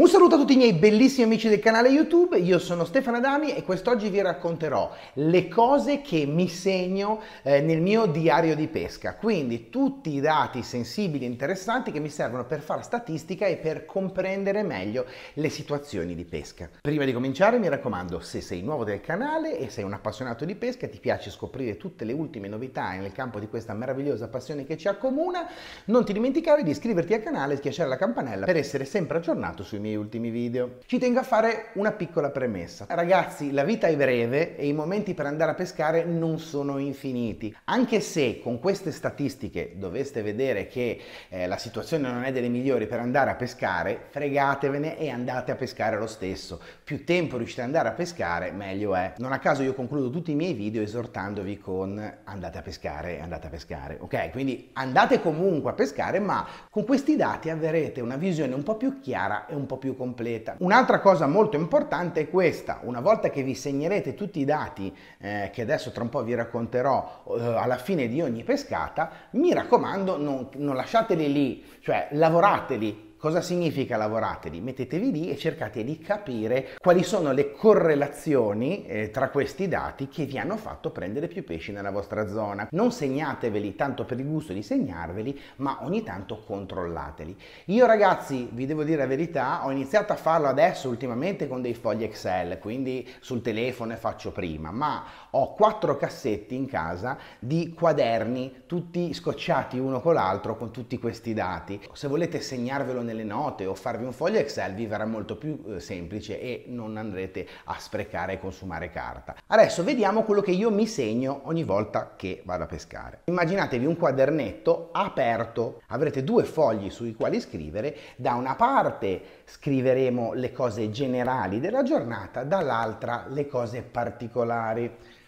Un saluto a tutti i miei bellissimi amici del canale YouTube, io sono Stefano Adami e quest'oggi vi racconterò le cose che mi segno eh, nel mio diario di pesca, quindi tutti i dati sensibili e interessanti che mi servono per fare statistica e per comprendere meglio le situazioni di pesca. Prima di cominciare mi raccomando, se sei nuovo del canale e sei un appassionato di pesca, e ti piace scoprire tutte le ultime novità nel campo di questa meravigliosa passione che ci accomuna, non ti dimenticare di iscriverti al canale e schiacciare la campanella per essere sempre aggiornato sui miei miei ultimi video, ci tengo a fare una piccola premessa. Ragazzi, la vita è breve e i momenti per andare a pescare non sono infiniti, anche se con queste statistiche doveste vedere che eh, la situazione non è delle migliori per andare a pescare, fregatevene e andate a pescare lo stesso. Più tempo riuscite ad andare a pescare, meglio è. Non a caso io concludo tutti i miei video esortandovi con andate a pescare, andate a pescare, ok? Quindi andate comunque a pescare, ma con questi dati avrete una visione un po' più chiara e un po' più completa. Un'altra cosa molto importante è questa, una volta che vi segnerete tutti i dati eh, che adesso tra un po' vi racconterò eh, alla fine di ogni pescata, mi raccomando non, non lasciateli lì, cioè lavorateli Cosa significa lavoratevi? Mettetevi lì e cercate di capire quali sono le correlazioni eh, tra questi dati che vi hanno fatto prendere più pesci nella vostra zona. Non segnateveli tanto per il gusto di segnarveli, ma ogni tanto controllateli. Io ragazzi, vi devo dire la verità, ho iniziato a farlo adesso ultimamente con dei fogli Excel, quindi sul telefono e faccio prima, ma ho quattro cassetti in casa di quaderni tutti scocciati uno con l'altro con tutti questi dati. Se volete segnarvelo nelle note o farvi un foglio Excel vi verrà molto più eh, semplice e non andrete a sprecare e consumare carta. Adesso vediamo quello che io mi segno ogni volta che vado a pescare. Immaginatevi un quadernetto aperto, avrete due fogli sui quali scrivere, da una parte scriveremo le cose generali della giornata, dall'altra le cose particolari.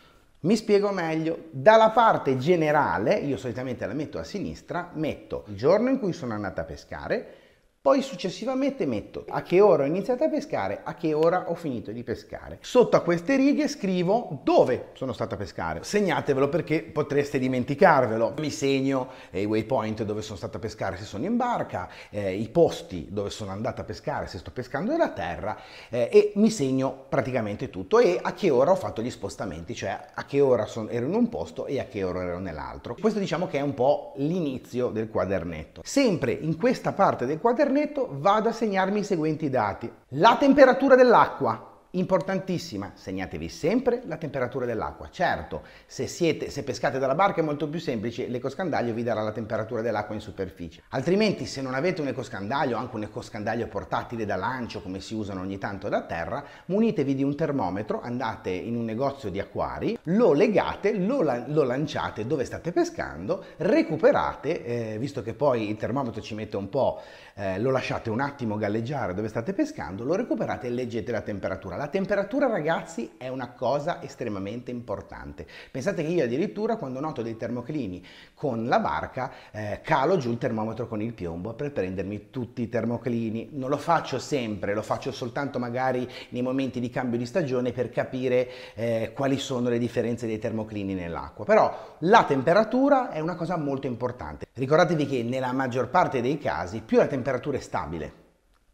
Mi spiego meglio, dalla parte generale, io solitamente la metto a sinistra, metto il giorno in cui sono andata a pescare, poi successivamente metto a che ora ho iniziato a pescare, a che ora ho finito di pescare. Sotto a queste righe scrivo dove sono stato a pescare. Segnatevelo perché potreste dimenticarvelo. Mi segno eh, i waypoint dove sono stato a pescare se sono in barca, eh, i posti dove sono andato a pescare se sto pescando nella terra eh, e mi segno praticamente tutto e a che ora ho fatto gli spostamenti, cioè a che ora son, ero in un posto e a che ora ero nell'altro. Questo diciamo che è un po' l'inizio del quadernetto. Sempre in questa parte del quadernetto internetto vado a segnarmi i seguenti dati. La temperatura dell'acqua Importantissima, segnatevi sempre la temperatura dell'acqua. Certo, se, siete, se pescate dalla barca è molto più semplice, l'ecoscandaglio vi darà la temperatura dell'acqua in superficie. Altrimenti se non avete un ecoscandaglio, anche un ecoscandaglio portatile da lancio come si usano ogni tanto da terra, munitevi di un termometro, andate in un negozio di acquari, lo legate, lo, lo lanciate dove state pescando, recuperate, eh, visto che poi il termometro ci mette un po', eh, lo lasciate un attimo galleggiare dove state pescando, lo recuperate e leggete la temperatura la temperatura ragazzi è una cosa estremamente importante. Pensate che io addirittura quando noto dei termoclini con la barca eh, calo giù il termometro con il piombo per prendermi tutti i termoclini. Non lo faccio sempre, lo faccio soltanto magari nei momenti di cambio di stagione per capire eh, quali sono le differenze dei termoclini nell'acqua. Però la temperatura è una cosa molto importante. Ricordatevi che nella maggior parte dei casi più la temperatura è stabile,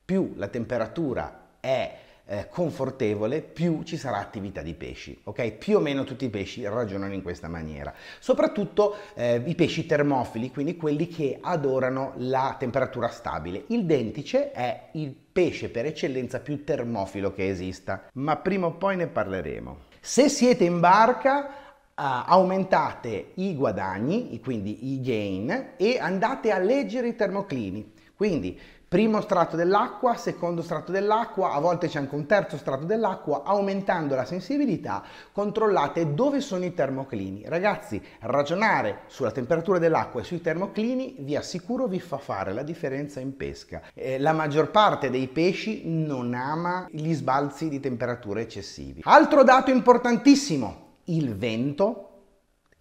più la temperatura è eh, confortevole, più ci sarà attività di pesci. Ok? Più o meno tutti i pesci ragionano in questa maniera. Soprattutto eh, i pesci termofili, quindi quelli che adorano la temperatura stabile. Il dentice è il pesce per eccellenza più termofilo che esista, ma prima o poi ne parleremo. Se siete in barca Uh, aumentate i guadagni, quindi i gain, e andate a leggere i termoclini. Quindi primo strato dell'acqua, secondo strato dell'acqua, a volte c'è anche un terzo strato dell'acqua, aumentando la sensibilità, controllate dove sono i termoclini. Ragazzi, ragionare sulla temperatura dell'acqua e sui termoclini vi assicuro vi fa fare la differenza in pesca. Eh, la maggior parte dei pesci non ama gli sbalzi di temperature eccessivi. Altro dato importantissimo, il vento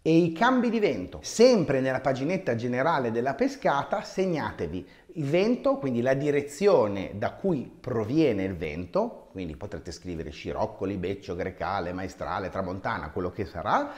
e i cambi di vento. Sempre nella paginetta generale della pescata segnatevi il vento, quindi la direzione da cui proviene il vento, quindi potrete scrivere scirocco, libeccio, grecale, maestrale, tramontana, quello che sarà,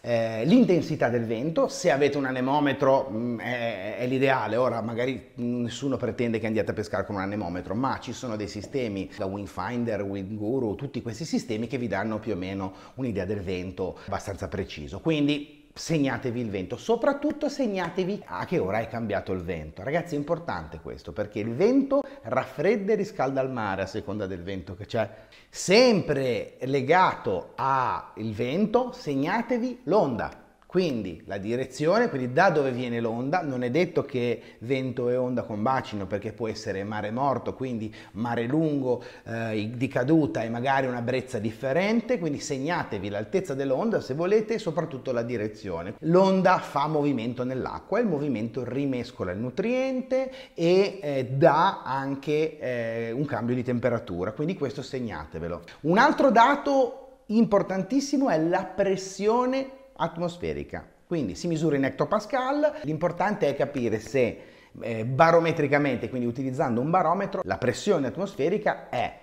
eh, l'intensità del vento, se avete un anemometro mh, mm, è, è l'ideale, ora magari mm, nessuno pretende che andiate a pescare con un anemometro, ma ci sono dei sistemi, da Windfinder, Windguru, tutti questi sistemi che vi danno più o meno un'idea del vento abbastanza preciso, quindi segnatevi il vento, soprattutto segnatevi a che ora è cambiato il vento. Ragazzi è importante questo perché il vento raffredda e riscalda il mare a seconda del vento che c'è. Sempre legato al vento segnatevi l'onda. Quindi la direzione, quindi da dove viene l'onda, non è detto che vento e onda combacino perché può essere mare morto, quindi mare lungo eh, di caduta e magari una brezza differente, quindi segnatevi l'altezza dell'onda se volete e soprattutto la direzione. L'onda fa movimento nell'acqua, il movimento rimescola il nutriente e eh, dà anche eh, un cambio di temperatura, quindi questo segnatevelo. Un altro dato importantissimo è la pressione atmosferica. Quindi si misura in hectopascal, l'importante è capire se eh, barometricamente, quindi utilizzando un barometro, la pressione atmosferica è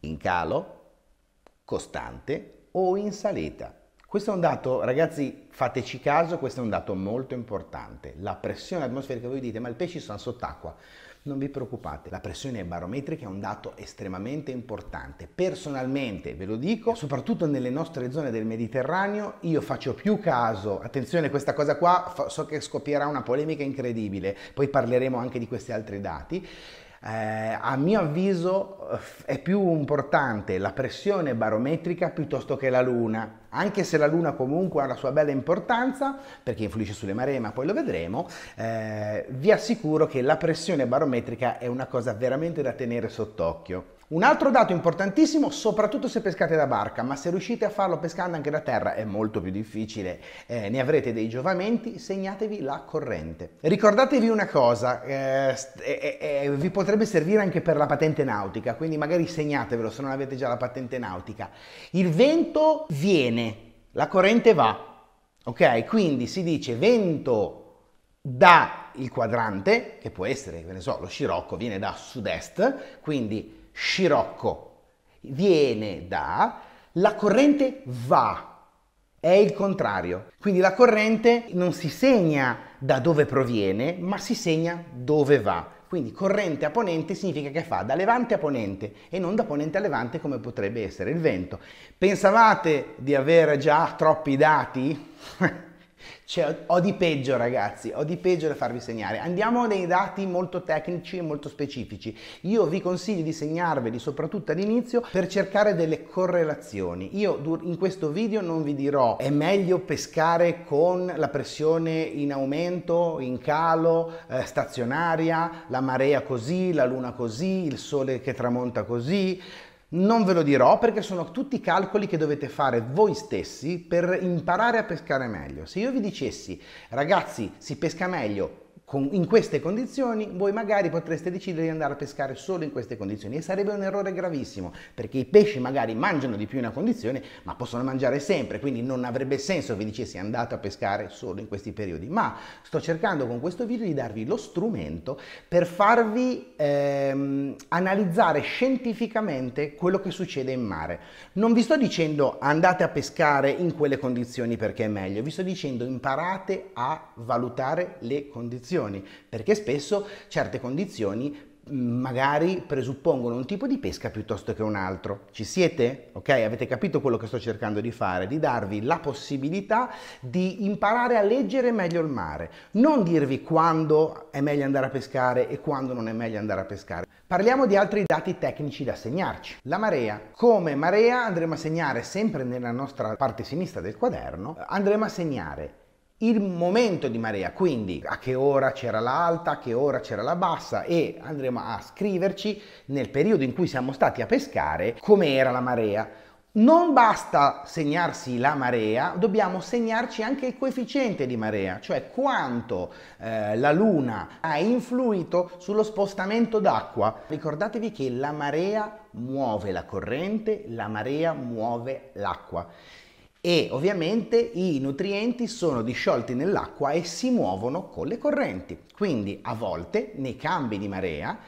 in calo, costante o in salita. Questo è un dato, ragazzi, fateci caso, questo è un dato molto importante. La pressione atmosferica, voi dite, ma i pesci sono sott'acqua. Non vi preoccupate, la pressione barometrica è un dato estremamente importante. Personalmente ve lo dico, soprattutto nelle nostre zone del Mediterraneo, io faccio più caso, attenzione questa cosa qua, so che scoppierà una polemica incredibile, poi parleremo anche di questi altri dati eh, a mio avviso eh, è più importante la pressione barometrica piuttosto che la luna, anche se la luna comunque ha la sua bella importanza perché influisce sulle maree, ma poi lo vedremo, eh, vi assicuro che la pressione barometrica è una cosa veramente da tenere sott'occhio. Un altro dato importantissimo, soprattutto se pescate da barca, ma se riuscite a farlo pescando anche da terra è molto più difficile, eh, ne avrete dei giovamenti, segnatevi la corrente. Ricordatevi una cosa, eh, eh, vi potrebbe servire anche per la patente nautica, quindi magari segnatevelo se non avete già la patente nautica. Il vento viene, la corrente va, ok? Quindi si dice vento da il quadrante, che può essere, che ne so, lo scirocco viene da sud-est, quindi scirocco. Viene da la corrente va, è il contrario. Quindi la corrente non si segna da dove proviene, ma si segna dove va. Quindi corrente a ponente significa che fa da levante a ponente e non da ponente a levante come potrebbe essere il vento. Pensavate di avere già troppi dati? Cioè, ho di peggio ragazzi, ho di peggio da farvi segnare. Andiamo nei dati molto tecnici e molto specifici. Io vi consiglio di segnarveli soprattutto all'inizio per cercare delle correlazioni. Io in questo video non vi dirò è meglio pescare con la pressione in aumento, in calo, eh, stazionaria, la marea così, la luna così, il sole che tramonta così non ve lo dirò perché sono tutti calcoli che dovete fare voi stessi per imparare a pescare meglio. Se io vi dicessi, ragazzi, si pesca meglio in queste condizioni voi magari potreste decidere di andare a pescare solo in queste condizioni e sarebbe un errore gravissimo perché i pesci magari mangiano di più in una condizione ma possono mangiare sempre quindi non avrebbe senso che vi dicessi andate a pescare solo in questi periodi ma sto cercando con questo video di darvi lo strumento per farvi ehm, analizzare scientificamente quello che succede in mare non vi sto dicendo andate a pescare in quelle condizioni perché è meglio vi sto dicendo imparate a valutare le condizioni condizioni, perché spesso certe condizioni magari presuppongono un tipo di pesca piuttosto che un altro. Ci siete? Ok? Avete capito quello che sto cercando di fare? Di darvi la possibilità di imparare a leggere meglio il mare, non dirvi quando è meglio andare a pescare e quando non è meglio andare a pescare. Parliamo di altri dati tecnici da segnarci. La marea. Come marea andremo a segnare sempre nella nostra parte sinistra del quaderno, andremo a segnare il momento di marea, quindi a che ora c'era l'alta, a che ora c'era la bassa e andremo a scriverci nel periodo in cui siamo stati a pescare com'era la marea. Non basta segnarsi la marea, dobbiamo segnarci anche il coefficiente di marea, cioè quanto eh, la Luna ha influito sullo spostamento d'acqua. Ricordatevi che la marea muove la corrente, la marea muove l'acqua e ovviamente i nutrienti sono disciolti nell'acqua e si muovono con le correnti. Quindi a volte nei cambi di marea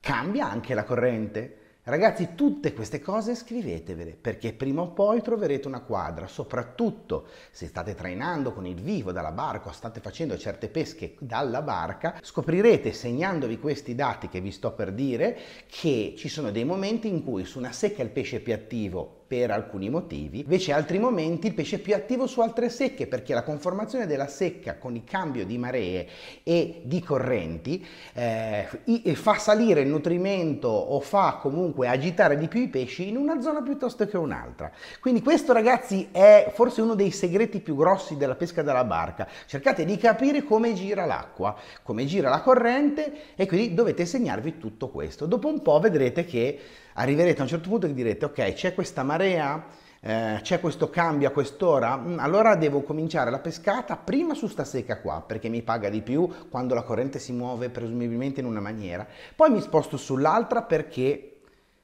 cambia anche la corrente. Ragazzi, tutte queste cose scrivetevele perché prima o poi troverete una quadra, soprattutto se state trainando con il vivo dalla barca o state facendo certe pesche dalla barca, scoprirete segnandovi questi dati che vi sto per dire che ci sono dei momenti in cui su una secca il pesce è più attivo per alcuni motivi, invece altri momenti il pesce è più attivo su altre secche perché la conformazione della secca con il cambio di maree e di correnti eh, fa salire il nutrimento o fa comunque agitare di più i pesci in una zona piuttosto che un'altra. Quindi questo ragazzi è forse uno dei segreti più grossi della pesca dalla barca. Cercate di capire come gira l'acqua, come gira la corrente e quindi dovete segnarvi tutto questo. Dopo un po' vedrete che arriverete a un certo punto e direte ok c'è questa marea, eh, c'è questo cambio a quest'ora, mm, allora devo cominciare la pescata prima su sta secca qua perché mi paga di più quando la corrente si muove presumibilmente in una maniera, poi mi sposto sull'altra perché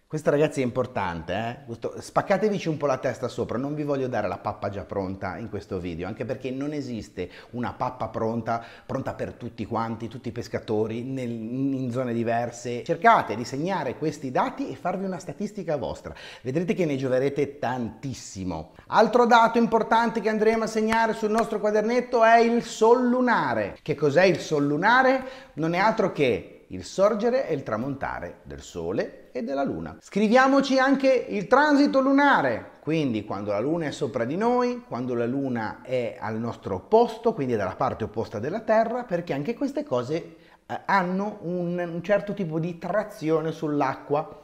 questo ragazzi è importante, eh? Questo, spaccatevici un po' la testa sopra, non vi voglio dare la pappa già pronta in questo video, anche perché non esiste una pappa pronta, pronta per tutti quanti, tutti i pescatori, nel, in zone diverse. Cercate di segnare questi dati e farvi una statistica vostra, vedrete che ne gioverete tantissimo. Altro dato importante che andremo a segnare sul nostro quadernetto è il sol lunare. Che cos'è il sol lunare? Non è altro che il sorgere e il tramontare del Sole e della Luna. Scriviamoci anche il transito lunare, quindi quando la Luna è sopra di noi, quando la Luna è al nostro opposto, quindi dalla parte opposta della Terra, perché anche queste cose eh, hanno un certo tipo di trazione sull'acqua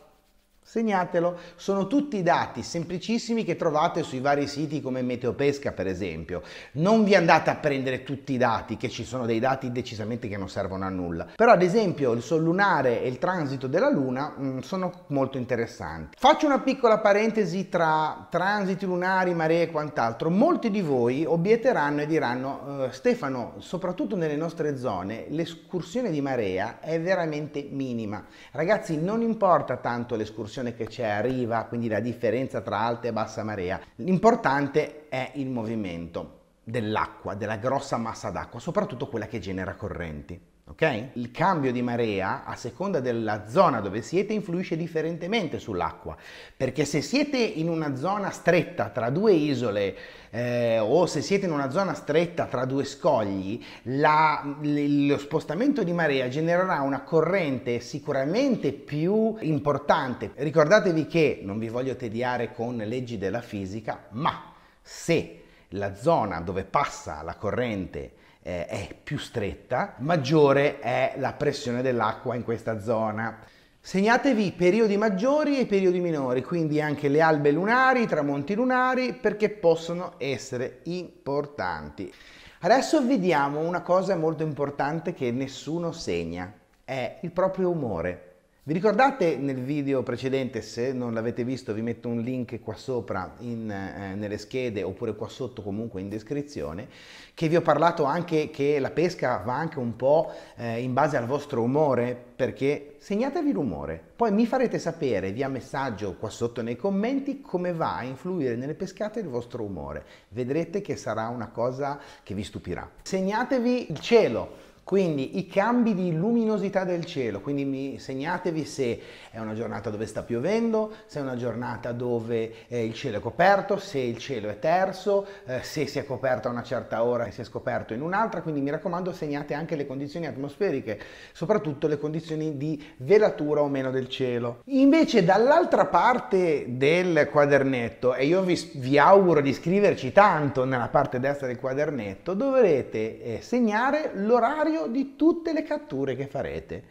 Segnatelo, sono tutti dati semplicissimi che trovate sui vari siti come Meteopesca per esempio. Non vi andate a prendere tutti i dati, che ci sono dei dati decisamente che non servono a nulla. Però ad esempio il sol lunare e il transito della luna mh, mm, sono molto interessanti. Faccio una piccola parentesi tra transiti lunari, maree e quant'altro. Molti di voi obietteranno e diranno eh, Stefano, soprattutto nelle nostre zone, l'escursione di marea è veramente minima. Ragazzi, non importa tanto l'escursione distorsione che c'è arriva, quindi la differenza tra alta e bassa marea. L'importante è il movimento dell'acqua, della grossa massa d'acqua, soprattutto quella che genera correnti. Okay? Il cambio di marea, a seconda della zona dove siete, influisce differentemente sull'acqua, perché se siete in una zona stretta tra due isole eh, o se siete in una zona stretta tra due scogli, la, lo spostamento di marea genererà una corrente sicuramente più importante. Ricordatevi che, non vi voglio tediare con leggi della fisica, ma se la zona dove passa la corrente eh, è più stretta, maggiore è la pressione dell'acqua in questa zona. Segnatevi i periodi maggiori e i periodi minori, quindi anche le albe lunari, i tramonti lunari, perché possono essere importanti. Adesso vediamo una cosa molto importante che nessuno segna, è il proprio umore. Vi ricordate nel video precedente, se non l'avete visto vi metto un link qua sopra in, eh, nelle schede oppure qua sotto comunque in descrizione, che vi ho parlato anche che la pesca va anche un po' eh, in base al vostro umore, perché segnatevi l'umore, poi mi farete sapere via messaggio qua sotto nei commenti come va a influire nelle pescate il vostro umore. Vedrete che sarà una cosa che vi stupirà. Segnatevi il cielo quindi i cambi di luminosità del cielo, quindi mi, segnatevi se è una giornata dove sta piovendo, se è una giornata dove eh, il cielo è coperto, se il cielo è terso, eh, se si è coperto a una certa ora e si è scoperto in un'altra, quindi mi raccomando segnate anche le condizioni atmosferiche, soprattutto le condizioni di velatura o meno del cielo. Invece dall'altra parte del quadernetto, e io vi, vi auguro di scriverci tanto nella parte destra del quadernetto, dovrete eh, segnare l'orario sommario di tutte le catture che farete,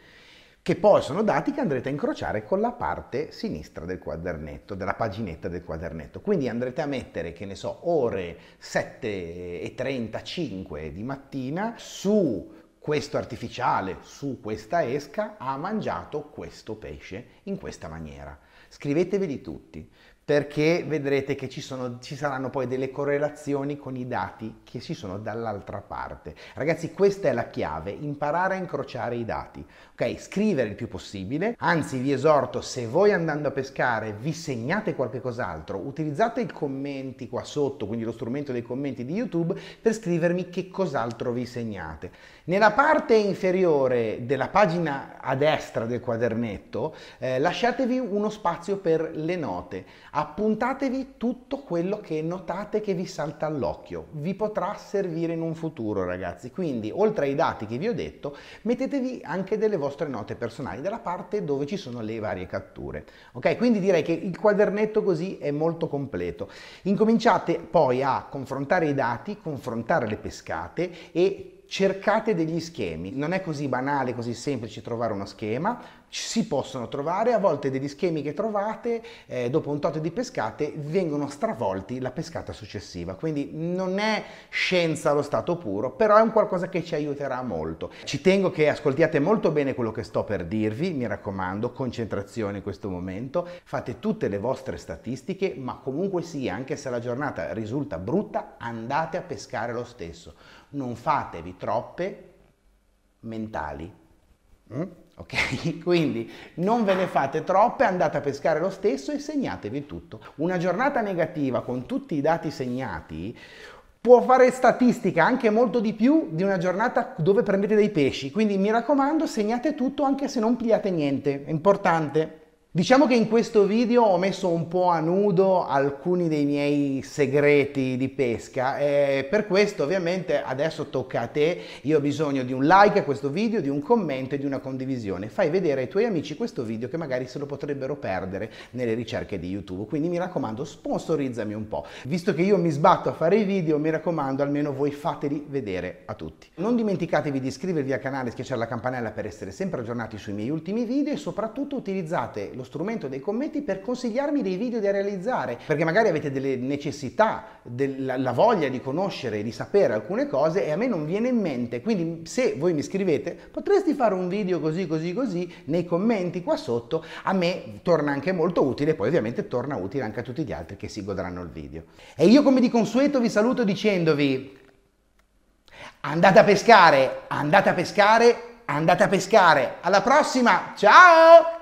che poi sono dati che andrete a incrociare con la parte sinistra del quadernetto, della paginetta del quadernetto. Quindi andrete a mettere, che ne so, ore 7.35 di mattina su questo artificiale su questa esca ha mangiato questo pesce in questa maniera. Scriveteveli tutti, perché vedrete che ci, sono, ci, saranno poi delle correlazioni con i dati che ci sono dall'altra parte. Ragazzi, questa è la chiave, imparare a incrociare i dati, ok? Scrivere il più possibile, anzi vi esorto, se voi andando a pescare vi segnate qualche cos'altro, utilizzate i commenti qua sotto, quindi lo strumento dei commenti di YouTube, per scrivermi che cos'altro vi segnate. Nella parte inferiore della pagina a destra del quadernetto, eh, lasciatevi uno spazio per le note appuntatevi tutto quello che notate che vi salta all'occhio, vi potrà servire in un futuro ragazzi, quindi oltre ai dati che vi ho detto mettetevi anche delle vostre note personali dalla parte dove ci sono le varie catture, ok? Quindi direi che il quadernetto così è molto completo, incominciate poi a confrontare i dati, confrontare le pescate e cercate degli schemi, non è così banale, così semplice trovare uno schema, si possono trovare, a volte degli schemi che trovate eh, dopo un tot di pescate vengono stravolti la pescata successiva, quindi non è scienza allo stato puro, però è un qualcosa che ci aiuterà molto. Ci tengo che ascoltiate molto bene quello che sto per dirvi, mi raccomando, concentrazione in questo momento, fate tutte le vostre statistiche, ma comunque sì, anche se la giornata risulta brutta, andate a pescare lo stesso, non fatevi troppe mentali. Mm? ok? Quindi non ve ne fate troppe, andate a pescare lo stesso e segnatevi tutto. Una giornata negativa con tutti i dati segnati può fare statistica anche molto di più di una giornata dove prendete dei pesci, quindi mi raccomando segnate tutto anche se non pigliate niente, è importante. Diciamo che in questo video ho messo un po' a nudo alcuni dei miei segreti di pesca e per questo ovviamente adesso tocca a te, io ho bisogno di un like a questo video, di un commento e di una condivisione, fai vedere ai tuoi amici questo video che magari se lo potrebbero perdere nelle ricerche di YouTube, quindi mi raccomando sponsorizzami un po', visto che io mi sbatto a fare i video mi raccomando almeno voi fateli vedere a tutti. Non dimenticatevi di iscrivervi al canale schiacciare la campanella per essere sempre aggiornati sui miei ultimi video e soprattutto utilizzate lo lo strumento dei commenti per consigliarmi dei video da realizzare, perché magari avete delle necessità, della, la voglia di conoscere, di sapere alcune cose e a me non viene in mente. Quindi se voi mi scrivete, potresti fare un video così, così, così, nei commenti qua sotto, a me torna anche molto utile, poi ovviamente torna utile anche a tutti gli altri che si godranno il video. E io come di consueto vi saluto dicendovi andate a pescare, andate a pescare, andate a pescare. Alla prossima, ciao!